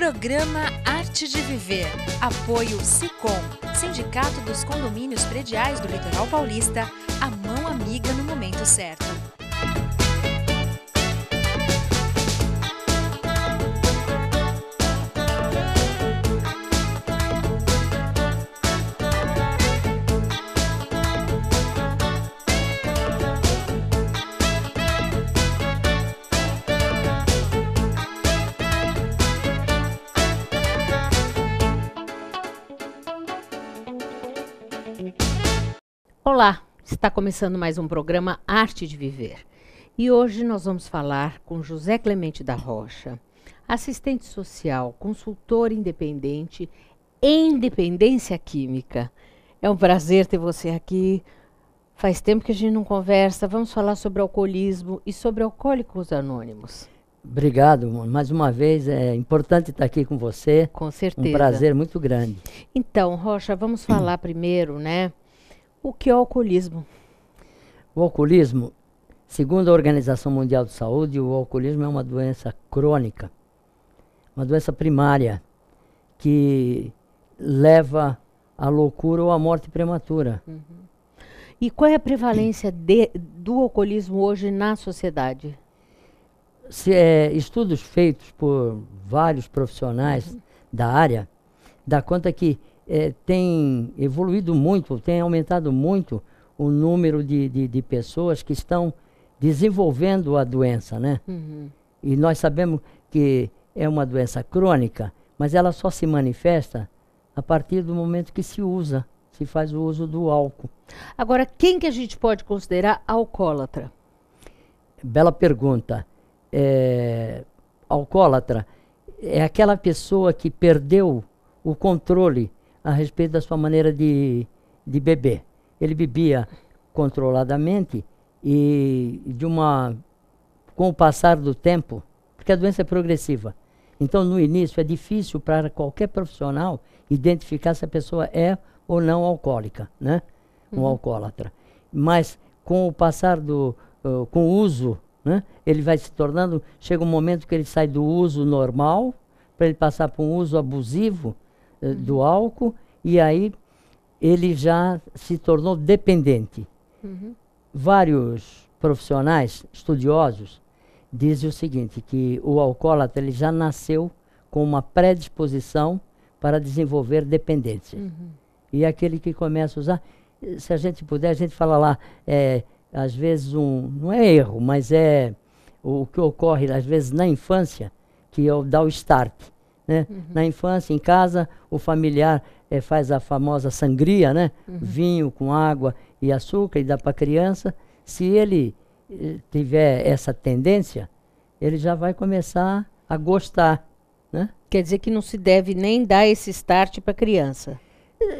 Programa Arte de Viver. Apoio SICOM, Sindicato dos Condomínios Prediais do Litoral Paulista, a mão amiga no momento certo. Olá, está começando mais um programa Arte de Viver. E hoje nós vamos falar com José Clemente da Rocha, assistente social, consultor independente em dependência química. É um prazer ter você aqui. Faz tempo que a gente não conversa. Vamos falar sobre alcoolismo e sobre alcoólicos anônimos. Obrigado, mais uma vez. É importante estar aqui com você. Com certeza. Um prazer muito grande. Então, Rocha, vamos falar primeiro, né? O que é o alcoolismo? O alcoolismo, segundo a Organização Mundial de Saúde, o alcoolismo é uma doença crônica, uma doença primária que leva à loucura ou à morte prematura. Uhum. E qual é a prevalência de, do alcoolismo hoje na sociedade? Se, é, estudos feitos por vários profissionais uhum. da área dá conta que é, tem evoluído muito, tem aumentado muito o número de, de, de pessoas que estão desenvolvendo a doença, né? Uhum. E nós sabemos que é uma doença crônica, mas ela só se manifesta a partir do momento que se usa, se faz o uso do álcool. Agora, quem que a gente pode considerar alcoólatra? Bela pergunta. É, alcoólatra é aquela pessoa que perdeu o controle a respeito da sua maneira de, de beber. Ele bebia controladamente e de uma com o passar do tempo, porque a doença é progressiva. Então, no início é difícil para qualquer profissional identificar se a pessoa é ou não alcoólica, né? Um uhum. alcoólatra. Mas com o passar do uh, com o uso, né? Ele vai se tornando, chega um momento que ele sai do uso normal para ele passar para um uso abusivo, eh, do álcool e aí ele já se tornou dependente. Uhum. Vários profissionais, estudiosos, dizem o seguinte, que o alcoólatra ele já nasceu com uma predisposição para desenvolver dependência. Uhum. E é aquele que começa a usar, se a gente puder, a gente fala lá, é, às vezes um, não é erro, mas é o que ocorre às vezes na infância, que é o, dá o start. Né? Uhum. Na infância, em casa, o familiar é, faz a famosa sangria, né? Uhum. vinho com água e açúcar, e dá para a criança. Se ele eh, tiver essa tendência, ele já vai começar a gostar. Né? Quer dizer que não se deve nem dar esse start para a criança?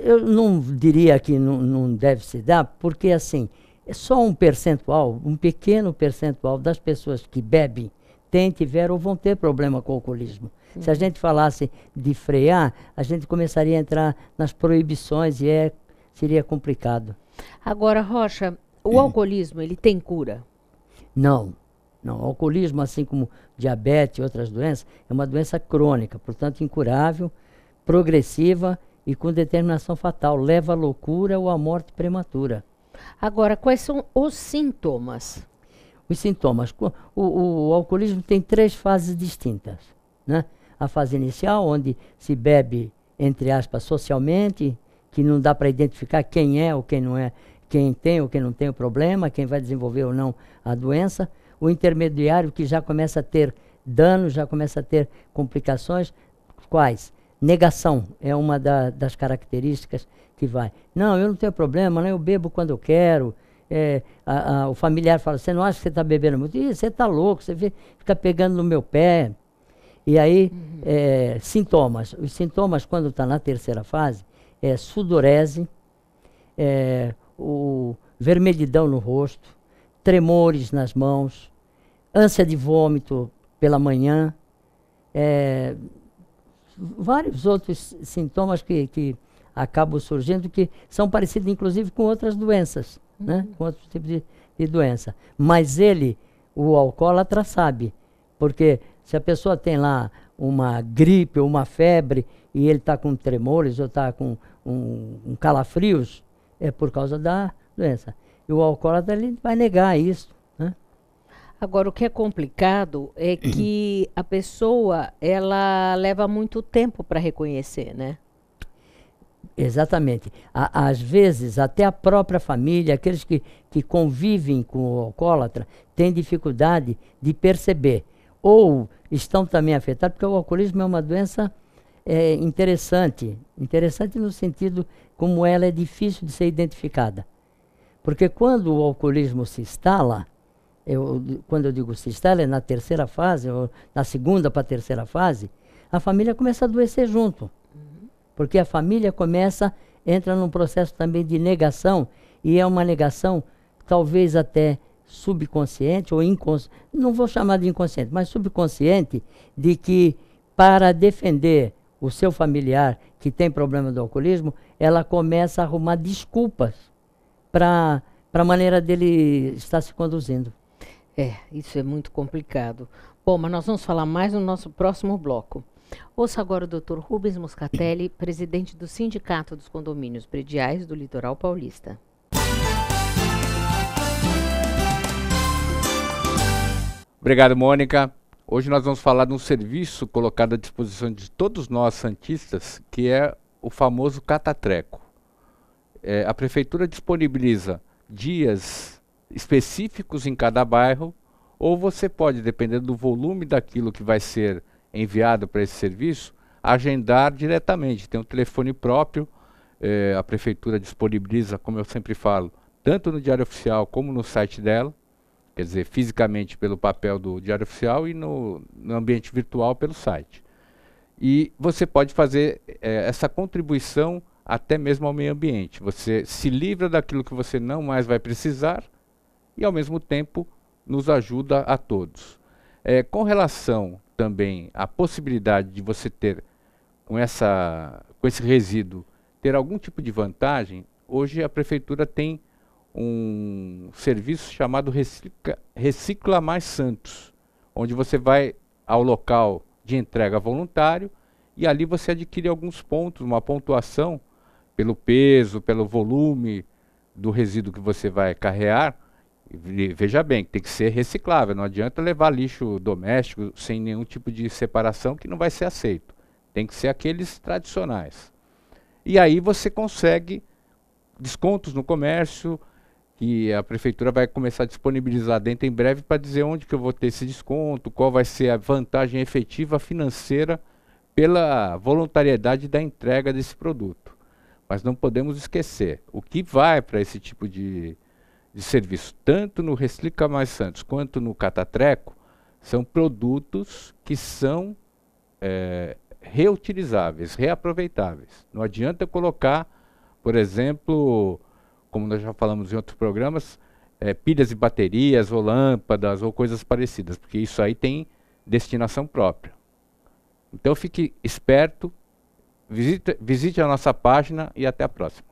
Eu não diria que não, não deve se dar, porque assim, é só um percentual, um pequeno percentual das pessoas que bebem têm, tiveram ou vão ter problema com o alcoolismo. Se a gente falasse de frear, a gente começaria a entrar nas proibições e é, seria complicado. Agora, Rocha, o alcoolismo, ele tem cura? Não. Não, o alcoolismo, assim como diabetes e outras doenças, é uma doença crônica, portanto incurável, progressiva e com determinação fatal. Leva à loucura ou à morte prematura. Agora, quais são os sintomas? Os sintomas. O, o, o alcoolismo tem três fases distintas. Né? a fase inicial, onde se bebe, entre aspas, socialmente, que não dá para identificar quem é ou quem não é, quem tem ou quem não tem o problema, quem vai desenvolver ou não a doença. O intermediário que já começa a ter danos, já começa a ter complicações, quais? Negação é uma da, das características que vai. Não, eu não tenho problema, né? eu bebo quando eu quero. É, a, a, o familiar fala, você não acha que você está bebendo muito? Ih, você está louco, você fica pegando no meu pé, e aí, uhum. é, sintomas. Os sintomas, quando está na terceira fase, é sudorese, é, o vermelhidão no rosto, tremores nas mãos, ânsia de vômito pela manhã, é, vários outros sintomas que, que acabam surgindo, que são parecidos, inclusive, com outras doenças, uhum. né? com outros tipos de, de doença. Mas ele, o alcoólatra, sabe, porque se a pessoa tem lá uma gripe ou uma febre e ele está com tremores ou está com um, um calafrios, é por causa da doença. E o alcoólatra ele vai negar isso. Né? Agora, o que é complicado é que a pessoa ela leva muito tempo para reconhecer, né? Exatamente. À, às vezes, até a própria família, aqueles que, que convivem com o alcoólatra, têm dificuldade de perceber ou estão também afetados, porque o alcoolismo é uma doença é, interessante. Interessante no sentido como ela é difícil de ser identificada. Porque quando o alcoolismo se instala, eu, quando eu digo se instala, é na terceira fase, ou na segunda para a terceira fase, a família começa a adoecer junto. Uhum. Porque a família começa, entra num processo também de negação, e é uma negação talvez até subconsciente ou inconsciente, não vou chamar de inconsciente, mas subconsciente, de que para defender o seu familiar que tem problema do alcoolismo, ela começa a arrumar desculpas para a maneira dele estar se conduzindo. É, isso é muito complicado. Bom, mas nós vamos falar mais no nosso próximo bloco. Ouça agora o Dr. Rubens Moscatelli, presidente do Sindicato dos Condomínios Prediais do Litoral Paulista. Obrigado, Mônica. Hoje nós vamos falar de um serviço colocado à disposição de todos nós santistas, que é o famoso catatreco. É, a prefeitura disponibiliza dias específicos em cada bairro, ou você pode, dependendo do volume daquilo que vai ser enviado para esse serviço, agendar diretamente. Tem um telefone próprio, é, a prefeitura disponibiliza, como eu sempre falo, tanto no Diário Oficial como no site dela. Quer dizer, fisicamente pelo papel do Diário Oficial e no, no ambiente virtual pelo site. E você pode fazer é, essa contribuição até mesmo ao meio ambiente. Você se livra daquilo que você não mais vai precisar e, ao mesmo tempo, nos ajuda a todos. É, com relação também à possibilidade de você ter, com, essa, com esse resíduo, ter algum tipo de vantagem, hoje a prefeitura tem um serviço chamado Recicla, Recicla Mais Santos, onde você vai ao local de entrega voluntário e ali você adquire alguns pontos, uma pontuação pelo peso, pelo volume do resíduo que você vai carrear. veja bem, tem que ser reciclável, não adianta levar lixo doméstico sem nenhum tipo de separação que não vai ser aceito. Tem que ser aqueles tradicionais. E aí você consegue descontos no comércio, que a prefeitura vai começar a disponibilizar dentro em breve para dizer onde que eu vou ter esse desconto, qual vai ser a vantagem efetiva financeira pela voluntariedade da entrega desse produto. Mas não podemos esquecer o que vai para esse tipo de, de serviço, tanto no Reslica Mais Santos quanto no Catatreco, são produtos que são é, reutilizáveis, reaproveitáveis. Não adianta colocar, por exemplo, como nós já falamos em outros programas, é, pilhas e baterias, ou lâmpadas, ou coisas parecidas, porque isso aí tem destinação própria. Então fique esperto, visite, visite a nossa página e até a próxima.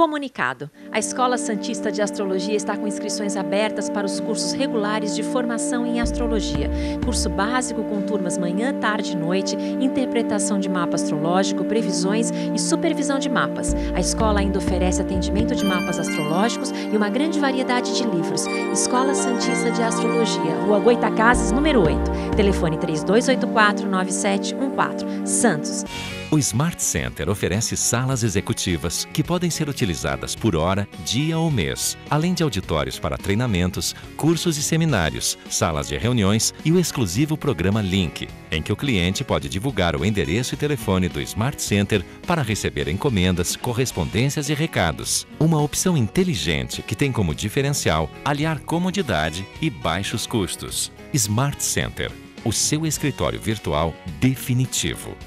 Comunicado: A Escola Santista de Astrologia está com inscrições abertas para os cursos regulares de formação em astrologia. Curso básico com turmas manhã, tarde e noite, interpretação de mapa astrológico, previsões e supervisão de mapas. A escola ainda oferece atendimento de mapas astrológicos e uma grande variedade de livros. Escola Santista de Astrologia, Rua Goitacazes, número 8. Telefone 32849714, Santos. O Smart Center oferece salas executivas que podem ser utilizadas por hora, dia ou mês, além de auditórios para treinamentos, cursos e seminários, salas de reuniões e o exclusivo programa Link, em que o cliente pode divulgar o endereço e telefone do Smart Center para receber encomendas, correspondências e recados. Uma opção inteligente que tem como diferencial aliar comodidade e baixos custos. Smart Center, o seu escritório virtual definitivo.